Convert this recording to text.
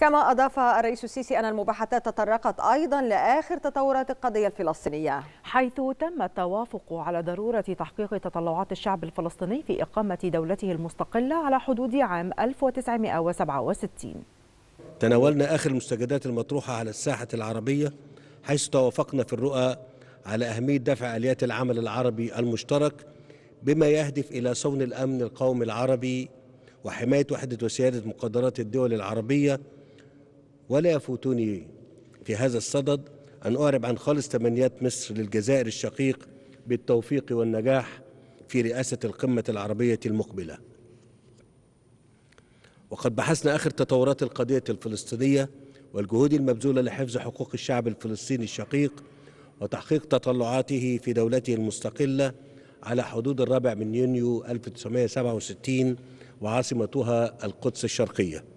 كما أضاف الرئيس السيسي أن المباحثات تطرقت أيضا لآخر تطورات القضية الفلسطينية حيث تم التوافق على ضرورة تحقيق تطلعات الشعب الفلسطيني في إقامة دولته المستقلة على حدود عام 1967 تناولنا آخر المستجدات المطروحة على الساحة العربية حيث توافقنا في الرؤى على أهمية دفع آليات العمل العربي المشترك بما يهدف إلى صون الأمن القومي العربي وحماية وحدة وسيادة مقدرات الدول العربية ولا يفوتني في هذا الصدد أن أعرب عن خالص تمنيات مصر للجزائر الشقيق بالتوفيق والنجاح في رئاسة القمة العربية المقبلة وقد بحثنا آخر تطورات القضية الفلسطينية والجهود المبذولة لحفظ حقوق الشعب الفلسطيني الشقيق وتحقيق تطلعاته في دولته المستقلة على حدود الرابع من يونيو 1967 وعاصمتها القدس الشرقيه